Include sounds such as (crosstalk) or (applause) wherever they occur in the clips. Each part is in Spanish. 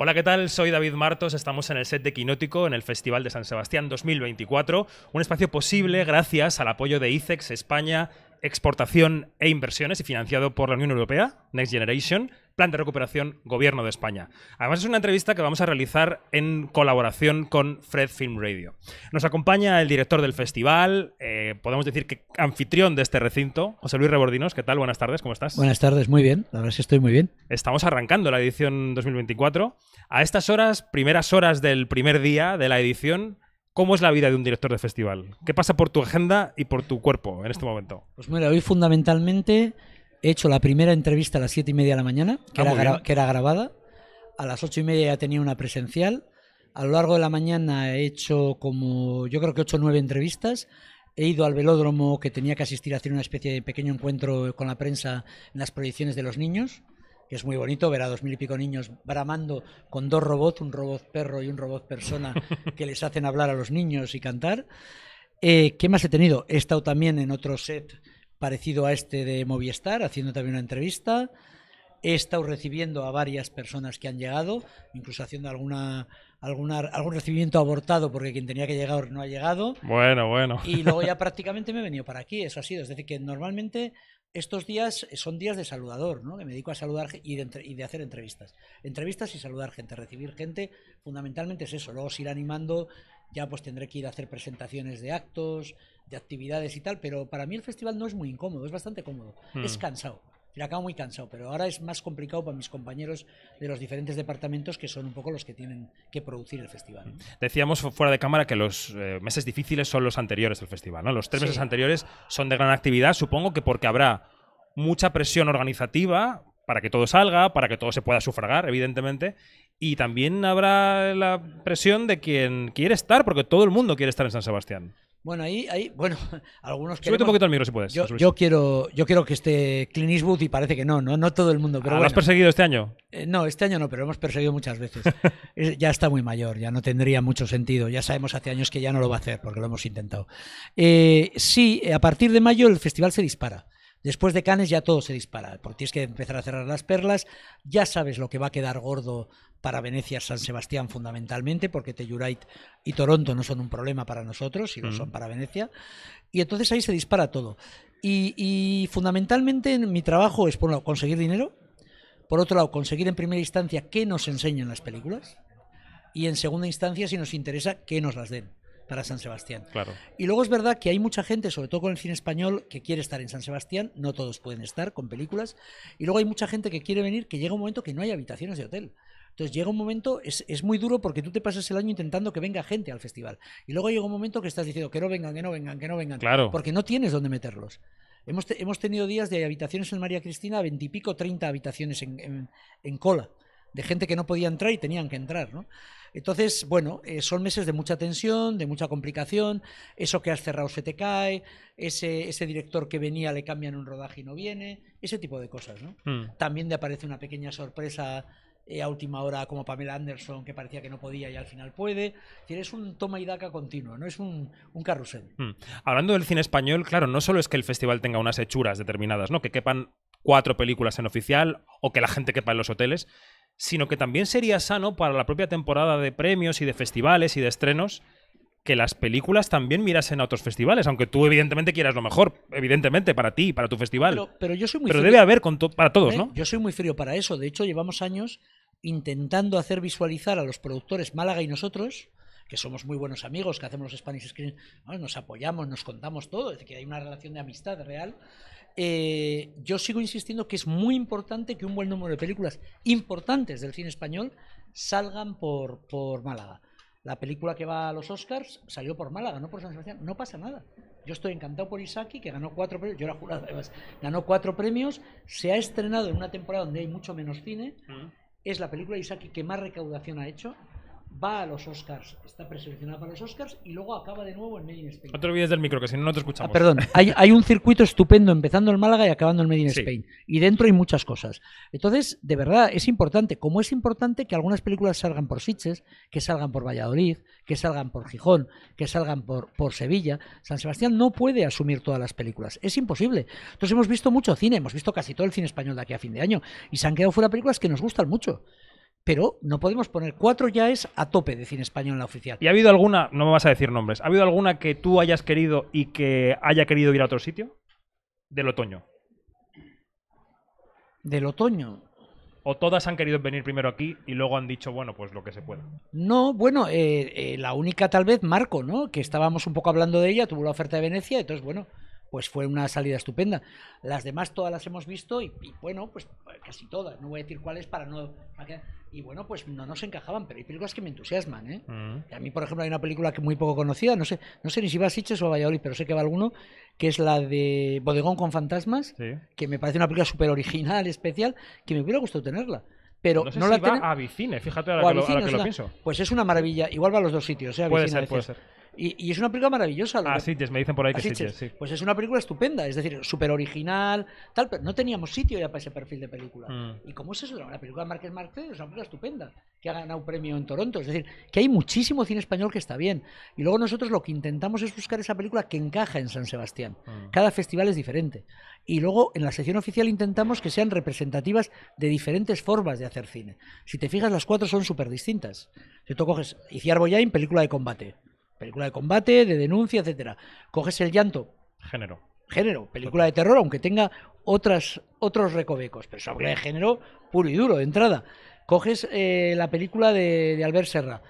Hola, ¿qué tal? Soy David Martos, estamos en el set de Quinótico en el Festival de San Sebastián 2024, un espacio posible gracias al apoyo de ICEX España, Exportación e Inversiones y financiado por la Unión Europea, Next Generation. Plan de recuperación, Gobierno de España. Además, es una entrevista que vamos a realizar en colaboración con Fred Film Radio. Nos acompaña el director del festival, eh, podemos decir que anfitrión de este recinto, José Luis Rebordinos. ¿Qué tal? Buenas tardes, ¿cómo estás? Buenas tardes, muy bien. La verdad es que estoy muy bien. Estamos arrancando la edición 2024. A estas horas, primeras horas del primer día de la edición, ¿Cómo es la vida de un director de festival? ¿Qué pasa por tu agenda y por tu cuerpo en este momento? Pues mira, hoy fundamentalmente he hecho la primera entrevista a las 7 y media de la mañana, que, ah, era grabada. A las 8 y media ya tenía una presencial. A lo largo de la mañana he hecho como, yo creo que 8 o 9 entrevistas. He ido al velódromo que tenía que asistir a hacer una especie de pequeño encuentro con la prensa en las proyecciones de los niños, que es muy bonito ver a dos mil y pico niños bramando con dos robots, un robot perro y un robot persona, (laughs) que les hacen hablar a los niños y cantar. Eh, ¿Qué más he tenido? He estado también en otro set parecido a este de Movistar, haciendo también una entrevista. He estado recibiendo a varias personas que han llegado, incluso haciendo alguna, alguna, algún recibimiento abortado porque quien tenía que llegar no ha llegado. Bueno, bueno. Y luego ya (laughs) prácticamente me he venido para aquí, eso ha sido. Es decir, que normalmente estos días son días de saludador, ¿no? Que me dedico a saludar y de, y de, hacer entrevistas. Entrevistas y saludar gente, recibir gente, fundamentalmente es eso. Luego ir animando ya pues tendré que ir a hacer presentaciones de actos, de actividades y tal, pero para mí el festival no es muy incómodo, es bastante cómodo, mm. es cansado. Me acabo muy cansado, pero ahora es más complicado para mis compañeros de los diferentes departamentos que son un poco los que tienen que producir el festival. Decíamos fuera de cámara que los eh, meses difíciles son los anteriores del festival, ¿no? Los tres meses anteriores son de gran actividad, supongo que porque habrá mucha presión organizativa para que todo salga, para que todo se pueda sufragar, evidentemente, y también habrá la presión de quien quiere estar, porque todo el mundo quiere estar en San Sebastián. Bueno, ahí, ahí bueno, (laughs) algunos un poquito si puedes. Yo, quiero, yo quiero que esté Clint y parece que no, no, no todo el mundo. Pero ah, ¿Lo has perseguido este año? Eh, no, este año no, pero lo hemos perseguido muchas veces. (laughs) ya está muy mayor, ya no tendría mucho sentido. Ya sabemos hace años que ya no lo va a hacer porque lo hemos intentado. Eh, sí, eh, a partir de mayo el festival se dispara. Después de Cannes ya todo se dispara, porque tienes que empezar a cerrar las perlas, ya sabes lo que va a quedar gordo para Venecia, San Sebastián fundamentalmente, porque Telluride y Toronto no son un problema para nosotros, y no son mm. para Venecia. Y entonces ahí se dispara todo. Y, y fundamentalmente mi trabajo es, por un lado, conseguir dinero, por otro lado, conseguir en primera instancia que nos enseñen las películas, y en segunda instancia, si nos interesa, que nos las den para San Sebastián. Claro. Y luego es verdad que hay mucha gente, sobre todo con el cine español, que quiere estar en San Sebastián, no todos pueden estar con películas, y luego hay mucha gente que quiere venir que llega un momento que no hay habitaciones de hotel. Entonces llega un momento, es, muy duro porque tú te pasas el año intentando que venga gente al festival. Y luego llega un momento que estás diciendo que no vengan, que no vengan, que no vengan. Claro. Porque no tienes dónde meterlos. Hemos, tenido días de habitaciones en María Cristina, veintipico, treinta habitaciones en, en, cola de gente que no podía entrar y tenían que entrar, ¿no? Entonces, bueno, eh, son meses de mucha tensión, de mucha complicación, eso que has cerrado se te cae, ese, ese director que venía le cambian un rodaje y no viene, ese tipo de cosas, ¿no? Hmm. También te aparece una pequeña sorpresa eh, a última hora como Pamela Anderson, que parecía que no podía y al final puede. Es un toma y daca continuo, no es un, carrusel. Hmm. Hablando del cine español, claro, no solo es que el festival tenga unas hechuras determinadas, ¿no? Que quepan cuatro películas en oficial o que la gente quepa en los hoteles, sino que también sería sano para la propia temporada de premios y de festivales y de estrenos que las películas también mirasen a otros festivales, aunque tú evidentemente quieras lo mejor, evidentemente, para ti, para tu festival. Pero, yo soy muy Pero debe haber para todos, ¿Eh? ¿no? Yo soy muy frío para eso. De hecho, llevamos años intentando hacer visualizar a los productores Málaga y nosotros, que somos muy buenos amigos, que hacemos los Spanish Screen, nos apoyamos, nos contamos todo, es decir, que hay una relación de amistad real. Eh, yo sigo insistiendo que es muy importante que un buen número de películas importantes del cine español salgan por, por Málaga. La película que va a los Oscars salió por Málaga, no por San Sebastián. No pasa nada. Yo estoy encantado por Isaki, que ganó cuatro premios. Yo era jurado, además. Ganó cuatro premios. Se ha estrenado en una temporada donde hay mucho menos cine. Ah es la película de que más recaudación ha hecho va a los Oscars, está preseleccionada para los Oscars y luego acaba de nuevo en Made in Spain. No te del micro, que si no, no te escuchamos. Ah, perdón, hay, un circuito estupendo empezando en Málaga y acabando en Made in Spain. Y dentro hay muchas cosas. Entonces, de verdad, es importante, como es importante que algunas películas salgan por Sitges, que salgan por Valladolid, que salgan por Gijón, que salgan por, por Sevilla. San Sebastián no puede asumir todas las películas, es imposible. Entonces hemos visto mucho cine, hemos visto casi todo el cine español de aquí a fin de año y se han quedado fuera películas que nos gustan mucho pero no podemos poner cuatro ya es a tope de cine español en la oficial. ¿Y ha habido alguna, no me vas a decir nombres, ¿ha habido alguna que tú hayas querido y que haya querido ir a otro sitio? Del otoño. Del otoño. ¿O todas han querido venir primero aquí y luego han dicho, bueno, pues lo que se pueda? No, bueno, eh, eh la única tal vez, Marco, ¿no? Que estábamos un poco hablando de ella, tuvo la oferta de Venecia, entonces, bueno, pues fue una salida estupenda. Las demás todas las hemos visto y, bueno, pues eh, casi todas, no voy a decir cuáles para no... Y bueno, pues no nos encajaban, pero hay películas que me entusiasman, ¿eh? Mm. a mí, por ejemplo, hay una película que muy poco conocida, no sé, no sé ni si va a Sitges o a Valladolid, pero sé que va alguno, que es la de Bodegón con Fantasmas, que me parece una película súper original, especial, que me hubiera gustado tenerla pero no, la va a fíjate a la, que, pienso. Pues es una maravilla, igual va a los dos sitios, ¿eh? puede ser, puede ser. Y, es una película maravillosa. Ah, sí, me dicen por ahí que Sí. Pues es una película estupenda, es decir, súper original, tal, pero no teníamos sitio ya para ese perfil de película. Mm. ¿Y cómo es eso? La película de Márquez Márquez es una película estupenda, que ha ganado un premio en Toronto. Es decir, que hay muchísimo cine español que está bien. Y luego nosotros lo que intentamos es buscar esa película que encaja en San Sebastián. Mm. Cada festival es diferente. Y luego en la sección oficial intentamos que sean representativas de diferentes formas de hacer cine. Si te fijas, las cuatro son súper distintas. Si tú coges Iciar Boyain, película de combate. Película de combate, de denuncia, etcétera. Coges el llanto. Género. Género. Película de terror, aunque tenga otras, otros recovecos. Pero habla de género puro y duro, de entrada. Coges eh, la película de, de Albert Serra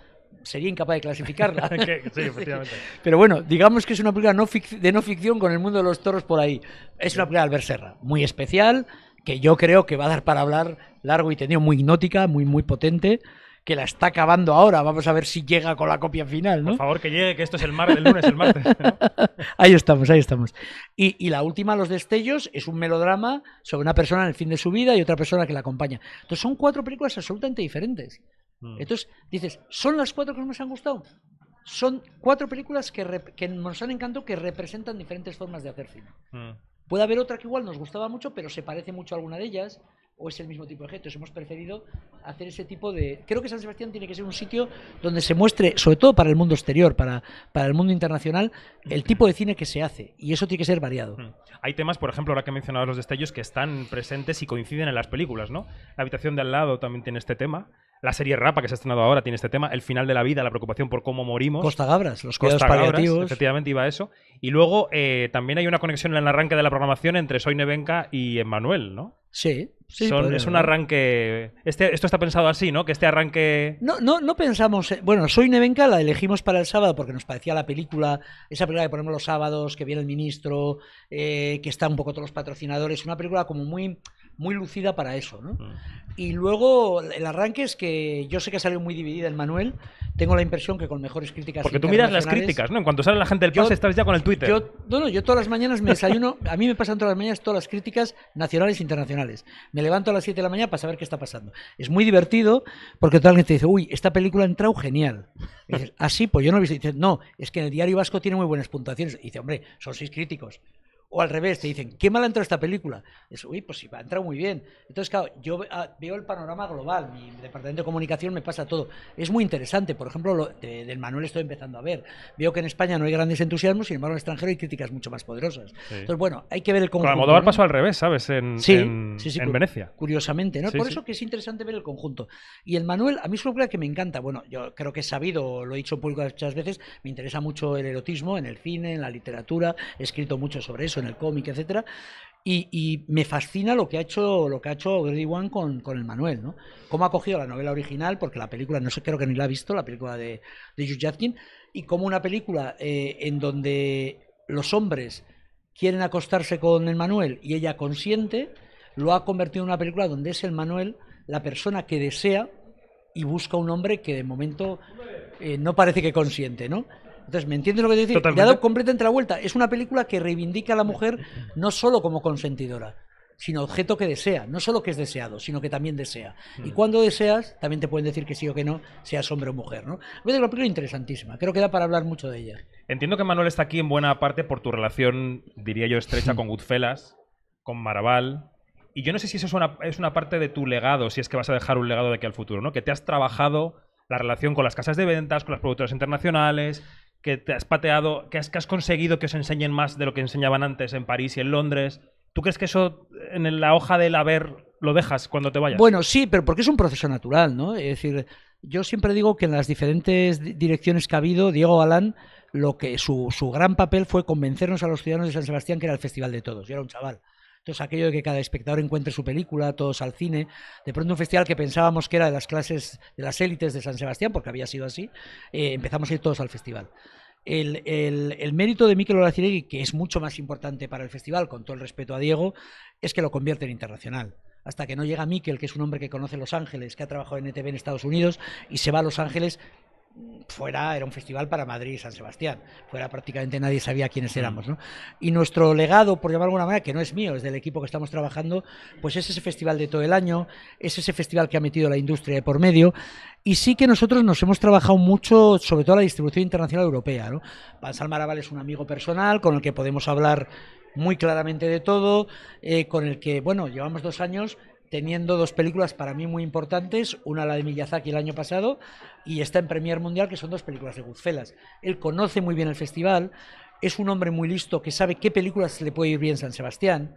sería incapaz de clasificarla. (laughs) (laughs) sí, efectivamente. Pero bueno, digamos que es una película de no ficción con el mundo de los toros por ahí. Es una película de Albert Serra, muy especial, que yo creo que va a dar para hablar largo y tendido, muy hipnótica, muy, muy potente que la está acabando ahora. Vamos a ver si llega con la copia final, ¿no? Por favor, que llegue, que esto es el, martes, el lunes, el martes. (laughs) ahí estamos, ahí estamos. Y, la última, Los Destellos, es un melodrama sobre una persona en el fin de su vida y otra persona que la acompaña. Entonces, son cuatro películas absolutamente diferentes. Mm. Entonces, dices, ¿son las cuatro que nos han gustado? Son cuatro películas que, nos han encantado que representan diferentes formas de hacer cine. Mm. Puede haber otra que igual nos gustaba mucho, pero se parece mucho a alguna de ellas, o es el mismo tipo de objetos. Hemos preferido hacer ese tipo de... Creo que San Sebastián tiene que ser un sitio donde se muestre, sobre todo para el mundo exterior, para, el mundo internacional, el tipo de cine que se hace. Y eso tiene que ser variado. Mm. Hay temas, por ejemplo, ahora que mencionado los destellos, que están presentes y coinciden en las películas, ¿no? La habitación de al lado también tiene este tema. La serie Rapa que se ha estrenado ahora tiene este tema, el final de la vida, la preocupación por cómo morimos. Costa Gabras, los cuidados paliativos. efectivamente iba a eso. Y luego eh, también hay una conexión en el arranque de la programación entre Soy Nevenka y Emmanuel, ¿no? Sí, sí. es un arranque. Este, esto está pensado así, ¿no? Que este arranque. No, no, no pensamos. Eh, bueno, Soy Nevenka la elegimos para el sábado porque nos parecía la película, esa película que ponemos los sábados, que viene el ministro, eh, que están un poco todos los patrocinadores. Una película como muy muy lucida para eso. ¿no? Y luego el arranque es que yo sé que salido muy dividida el Manuel. Tengo la impresión que con mejores críticas. Porque tú miras las críticas, ¿no? En cuanto sale la gente del pase, estás ya con el Twitter. Yo, no, no, yo todas las mañanas me desayuno. a mí me pasan todas las mañanas todas las críticas nacionales e internacionales. Me levanto a las 7 de la mañana para saber qué está pasando. Es muy divertido porque toda la gente dice, uy, esta película ha entrado genial. Así, ah, sí, pues yo no lo he visto. dices, no, es que en el diario vasco tiene muy buenas puntuaciones. Y dice, hombre, son seis críticos. O al revés, te dicen, qué mal ha entrado esta película. uy, pues sí, ha entrado muy bien. Entonces, claro, yo ah, veo el panorama global, mi departamento de comunicación me pasa todo. Es muy interesante, por ejemplo, lo del Manuel estoy empezando a ver. Veo que en España no hay grandes entusiasmos, sin embargo, en el extranjero hay críticas mucho más poderosas. Entonces, bueno, hay que ver el conjunto. Con Almodóvar pasó al revés, ¿sabes? En, sí, en, sí, en Venecia. Curiosamente, ¿no? por eso que es interesante ver el conjunto. Y el Manuel, a mí es una que me encanta. Bueno, yo creo que he sabido, lo he dicho en público muchas veces, me interesa mucho el erotismo en el cine, en la literatura, he escrito mucho sobre eso en el cómic, etcétera. Y, me fascina lo que ha hecho lo que ha hecho One con, con, el Manuel, ¿no? Cómo ha cogido la novela original, porque la película no sé, creo que ni la ha visto, la película de, de Hugh y como una película eh, en donde los hombres quieren acostarse con el Manuel y ella consiente, lo ha convertido en una película donde es el Manuel la persona que desea y busca un hombre que de momento eh, no parece que consiente, ¿no? Entonces, ¿me entiendes lo que te decir? Le ha dado completamente la vuelta. Es una película que reivindica a la mujer no solo como consentidora, sino objeto que desea, no solo que es deseado, sino que también desea. Y mm. cuando deseas, también te pueden decir que sí o que no, seas hombre o mujer. ¿no? Voy a una película interesantísima, creo que da para hablar mucho de ella. Entiendo que Manuel está aquí en buena parte por tu relación, diría yo, estrecha con (laughs) Goodfellas, con Maraval. Y yo no sé si eso es una, es una parte de tu legado, si es que vas a dejar un legado de aquí al futuro, ¿no? Que te has trabajado la relación con las casas de ventas, con las productoras internacionales, que te has pateado, que has, que has conseguido que os enseñen más de lo que enseñaban antes en París y en Londres. ¿Tú crees que eso en la hoja del haber lo dejas cuando te vayas? Bueno, sí, pero porque es un proceso natural, ¿no? Es decir, yo siempre digo que en las diferentes direcciones que ha habido, Diego Alán, lo que su, su gran papel fue convencernos a los ciudadanos de San Sebastián que era el festival de todos. Yo era un chaval. Entonces, aquello de que cada espectador encuentre su película, todos al cine, de pronto un festival que pensábamos que era de las clases, de las élites de San Sebastián, porque había sido así, eh, empezamos a ir todos al festival. El, mérito de Mikel Olaciregui, que es mucho más importante para el festival, con todo el respeto a Diego, es que lo convierte en internacional hasta que no llega Miquel, que es un hombre que conoce Los Ángeles, que ha trabajado en ETV en Estados Unidos, y se va a Los Ángeles fuera, era un festival para Madrid y San Sebastián, fuera prácticamente nadie sabía quiénes mm. éramos. Y nuestro legado, por llamar de alguna manera, que no es mío, es del equipo que estamos trabajando, pues es ese festival de todo el año, es ese festival que ha metido la industria por medio. Y sí que nosotros nos hemos trabajado mucho, sobre todo la distribución internacional europea. ¿no? Pansal Maraval es un amigo personal con el que podemos hablar muy claramente de todo, eh, con el que, bueno, llevamos dos años teniendo dos películas para mí muy importantes, una la de Miyazaki el año pasado y está en Premier Mundial, que son dos películas de Guzfelas. Él conoce muy bien el festival, es un hombre muy listo que sabe qué películas le puede ir bien San Sebastián.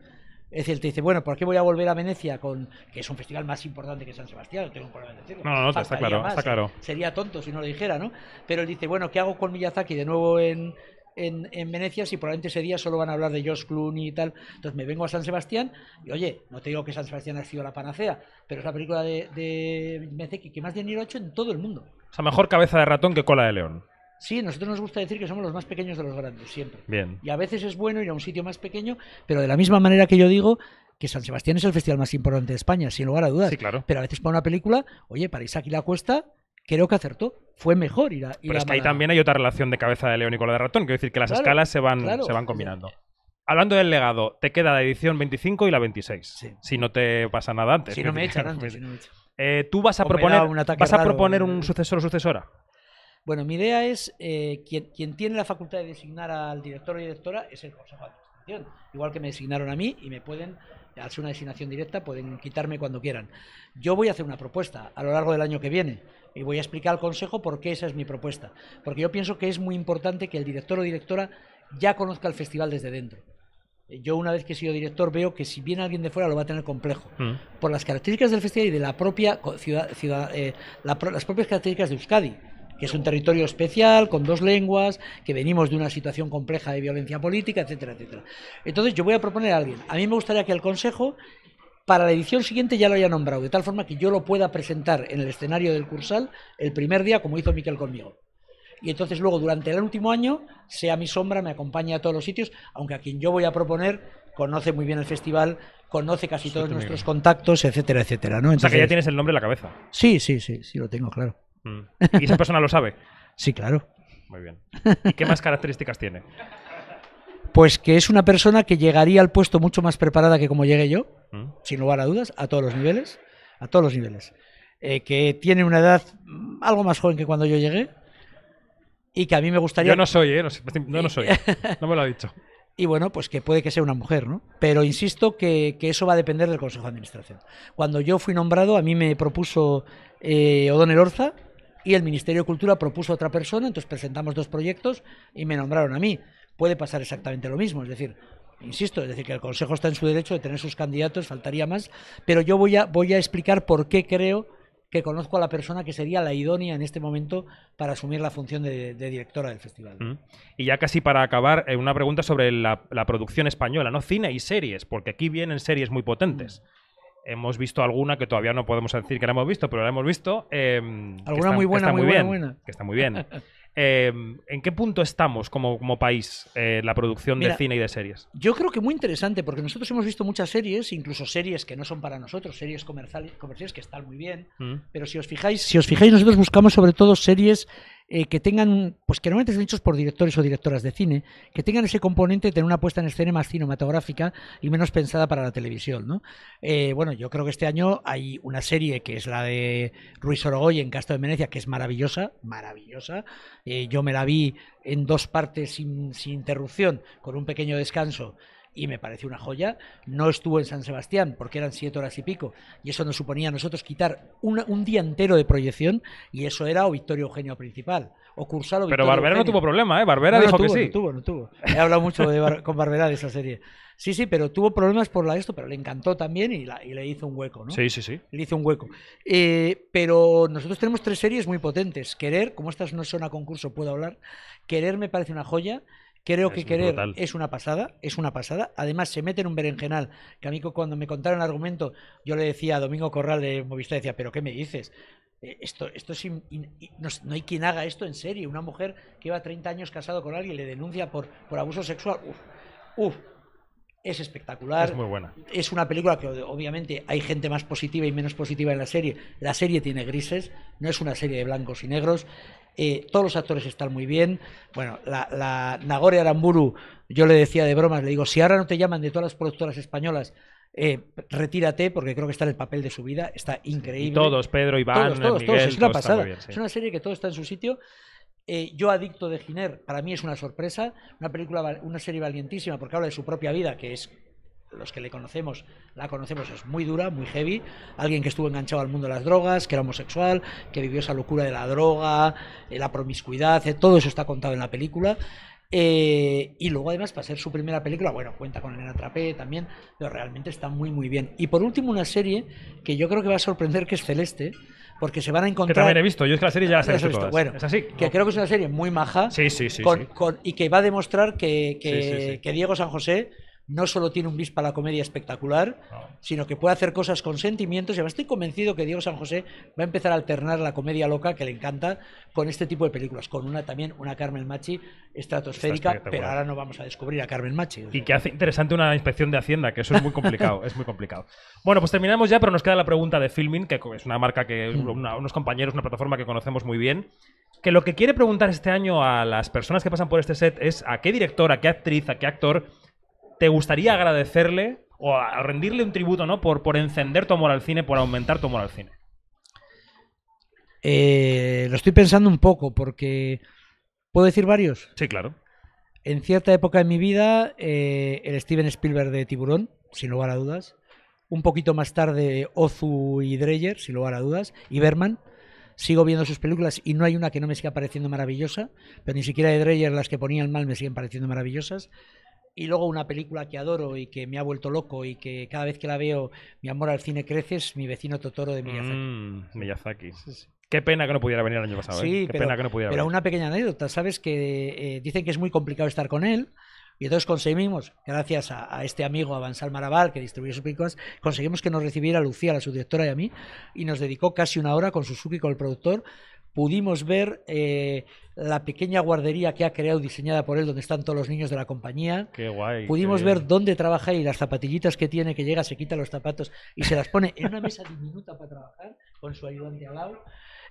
Es decir, te dice, bueno, ¿por qué voy a volver a Venecia, con que es un festival más importante que San Sebastián? No tengo un problema No, no, está claro, está claro. Sería tonto si no lo dijera, ¿no? Pero él dice, bueno, ¿qué hago con Miyazaki de nuevo en, en, Venecia si probablemente ese día solo van a hablar de Josh Clooney y tal. Entonces me vengo a San Sebastián y oye, no te digo que San Sebastián ha sido la panacea, pero es la película de, de que más dinero ha hecho en todo el mundo. O sea, mejor cabeza de ratón que cola de león. Sí, nosotros nos gusta decir que somos los más pequeños de los grandes, siempre. Bien. Y a veces es bueno ir a un sitio más pequeño, pero de la misma manera que yo digo que San Sebastián es el festival más importante de España, sin lugar a dudas. Sí, claro. Pero a veces para una película, oye, para Isaac la Cuesta, creo que acertó. Fue mejor ir a. Pero es que ahí también hay otra relación de cabeza de león y cola de ratón. Quiero decir que las escalas se van, se van combinando. Hablando del legado, te queda la edición 25 y la 26. Si no te pasa nada antes. Si (laughs) no me echan antes. Eh, ¿Tú vas a proponer, un, vas a proponer un eh. sucesor o sucesora? Bueno, mi idea es eh, quien, tiene la facultad de designar al director o directora es el consejo igual que me designaron a mí y me pueden, hacer una designación directa, pueden quitarme cuando quieran. Yo voy a hacer una propuesta a lo largo del año que viene y voy a explicar al Consejo por qué esa es mi propuesta. Porque yo pienso que es muy importante que el director o directora ya conozca el festival desde dentro. Yo una vez que he sido director veo que si viene alguien de fuera lo va a tener complejo. Mm. Por las características del festival y de la propia ciudad, eh, las propias características de Euskadi que es un territorio especial, con dos lenguas, que venimos de una situación compleja de violencia política, etcétera, etcétera. Entonces yo voy a proponer a alguien. A mí me gustaría que el Consejo para la edición siguiente ya lo haya nombrado, de tal forma que yo lo pueda presentar en el escenario del Cursal el primer día, como hizo Miquel conmigo y entonces luego durante el último año sea mi sombra, me acompaña a todos los sitios, aunque a quien yo voy a proponer conoce muy bien el festival, conoce casi todos nuestros contactos, etcétera, etcétera. ¿no? o sea que ya tienes el nombre en la cabeza. Sí, sí, sí, sí lo tengo, claro. Mm. ¿Y esa persona lo sabe? Sí, claro. Muy bien. ¿Y qué más características tiene? Pues que es una persona que llegaría al puesto mucho más preparada que como llegué yo, mm. sin lugar a dudas, a todos los niveles, a todos los niveles. Eh, que tiene una edad mm, algo más joven que cuando yo llegué y que a mí me gustaría... Yo no soy, ¿eh? No, soy. No me lo ha dicho. (laughs) y bueno, pues que puede que sea una mujer, ¿no? Pero insisto que, eso va a depender del Consejo de Administración. Cuando yo fui nombrado, a mí me propuso eh, Odón O'Donnell Orza, y el Ministerio de Cultura propuso a otra persona, entonces presentamos dos proyectos y me nombraron a mí. Puede pasar exactamente lo mismo, es decir, insisto, es decir, que el Consejo está en su derecho de tener sus candidatos, faltaría más, pero yo voy a, voy a explicar por qué creo que conozco a la persona que sería la idónea en este momento para asumir la función de, directora del festival. Mm. Y ya casi para acabar, eh, una pregunta sobre la, producción española, ¿no? Cine y series, porque aquí vienen series muy potentes. Mm hemos visto alguna que todavía no podemos decir que la hemos visto, pero la hemos visto. Em, alguna muy buena, muy, buena, Que está muy bien. (laughs) Em, ¿En qué punto estamos como, como país eh, la producción de cine y de series? Yo creo que muy interesante, porque nosotros hemos visto muchas series, incluso series que no son para nosotros, series comerciales, que están muy bien, mm. pero si os fijáis, si os fijáis, nosotros buscamos sobre todo series eh, que tengan, pues que normalmente hechos por directores o directoras de cine, que tengan ese componente de tener una puesta en escena más cinematográfica y menos pensada para la televisión, ¿no? Eh, bueno, yo creo que este año hay una serie que es la de Ruiz en Castro de Venecia, que es maravillosa, maravillosa. Eh, yo me la vi en dos partes sin, sin interrupción, con un pequeño descanso y me pareció una joya. No estuvo en San Sebastián porque eran siete horas y pico y eso nos suponía a nosotros quitar un día entero de proyección y eso era o Victorio Eugenio principal o Cursal Pero Barbera no tuvo problema, ¿eh? Barbera dijo que sí. No tuvo, no tuvo. He hablado mucho con Barbera de esa serie. Sí, sí, pero tuvo problemas por la esto, pero le encantó también y, y le hizo un hueco, ¿no? Sí, sí, sí. Le hizo un hueco. Eh, pero nosotros tenemos tres series muy potentes. Querer, como estas no son a concurso, puedo hablar. Querer me parece una joya. Creo que querer es una pasada, es una pasada. Además, se mete en un berenjenal que a mí cuando me contaron el argumento, yo le decía a Domingo Corral de Movistar, decía, pero ¿qué me dices? Eh, esto, esto no, hay quien haga esto en serie. Una mujer que lleva 30 años casado con alguien le denuncia por, abuso sexual. Uf, uf, es espectacular. Es muy buena. Es una película que obviamente hay gente más positiva y menos positiva en la serie. La serie tiene grises, no es una serie de blancos y negros. Eh, todos los actores están muy bien. Bueno, la, Nagore Aramburu, yo le decía de bromas, le digo, si ahora no te llaman de todas las productoras españolas, eh, retírate porque creo que está en el papel de su vida, está increíble. todos, Pedro, Iván, todos, todos. es una pasada. Es una serie que todo está en su sitio. Eh, yo adicto de Giner, para mí es una sorpresa, una película, una serie valientísima porque habla de su propia vida, que es los que le conocemos, la conocemos, es muy dura, muy heavy. Alguien que estuvo enganchado al mundo de las drogas, que era homosexual, que vivió esa locura de la droga, eh, la promiscuidad, eh, todo eso está contado en la película. Eh, y luego, además, para ser su primera película, bueno, cuenta con Elena Trapé también, pero realmente está muy, muy bien. Y por último, una serie que yo creo que va a sorprender, que es Celeste, porque se van a encontrar. Que también he visto, yo es que la serie ya la he visto. Bueno, es así. Que creo que es una serie muy maja. y que va a demostrar que, que Diego San José no solo tiene un bis para la comedia espectacular, sino que puede hacer cosas con sentimientos. Y además estoy convencido que Diego San José va a empezar a alternar la comedia loca, que le encanta, con este tipo de películas. Con una también, una Carmen Machi estratosférica, pero ahora no vamos a descubrir a Carmen Machi. Y que hace interesante una inspección de Hacienda, que eso es muy complicado, (laughs) es muy complicado. Bueno, pues terminamos ya, pero nos queda la pregunta de Filming, que es una marca que, unos compañeros, una plataforma que conocemos muy bien que lo que quiere preguntar este año a las personas que pasan por este set es a qué director, a qué actriz, a qué actor ¿te gustaría agradecerle o rendirle un tributo, ¿no? Por, por encender tu amor al cine, por aumentar tu amor al cine. Eh, lo estoy pensando un poco porque... ¿Puedo decir varios? Sí, claro. En cierta época de mi vida, eh, el Steven Spielberg de Tiburón, sin lugar a dudas. Un poquito más tarde, Ozu y Dreyer, sin lugar a dudas. Y Berman. Sigo viendo sus películas y no hay una que no me siga pareciendo maravillosa, pero ni siquiera de Dreyer las que ponía el mal me siguen pareciendo maravillosas. Y luego una película que adoro y que me ha vuelto loco y que cada vez que la veo mi amor al cine crece es mi vecino Totoro de Miyazaki. Mm, Miyazaki. Qué pena que no pudiera venir el año pasado. ¿eh? Sí, Qué pena que no pudiera pero una pequeña anécdota, ¿sabes? Que eh, dicen que es muy complicado estar con él. Y entonces conseguimos, gracias a, este amigo Avanzal Maraval, que distribuye sus películas, conseguimos que nos recibiera Lucía, la subdirectora y a mí, y nos dedicó casi una hora con Suzuki, con el productor, pudimos ver eh, la pequeña guardería que ha creado, diseñada por él, donde están todos los niños de la compañía. Qué guay. Pudimos ver dónde trabaja y las zapatillitas que tiene, que llega, se quita los zapatos y se las pone en una mesa diminuta para trabajar, con su ayudante al lado.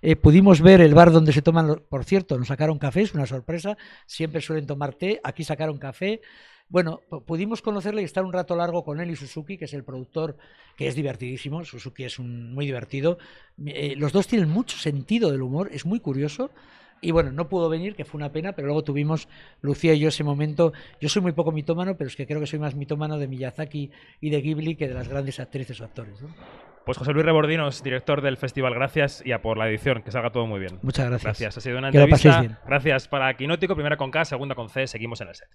Eh, pudimos ver el bar donde se toman, por cierto, nos sacaron café, es una sorpresa, siempre suelen tomar té, aquí sacaron café. Bueno, pudimos conocerle y estar un rato largo con él y Suzuki, que es el productor, que es divertidísimo, Suzuki es muy divertido. Eh, los dos tienen mucho sentido del humor, es muy curioso. Y bueno, no pudo venir, que fue una pena, pero luego tuvimos Lucía y yo ese momento. Yo soy muy poco mitómano, pero es que creo que soy más mitómano de Miyazaki y de Ghibli que de las grandes actrices o actores. ¿no? Pues José Luis Rebordinos, director del festival, gracias y a por la edición, que salga todo muy bien. Muchas gracias. Gracias, ha sido una entrevista. Gracias para Kinótico, primera con K, segunda con C, seguimos en el set.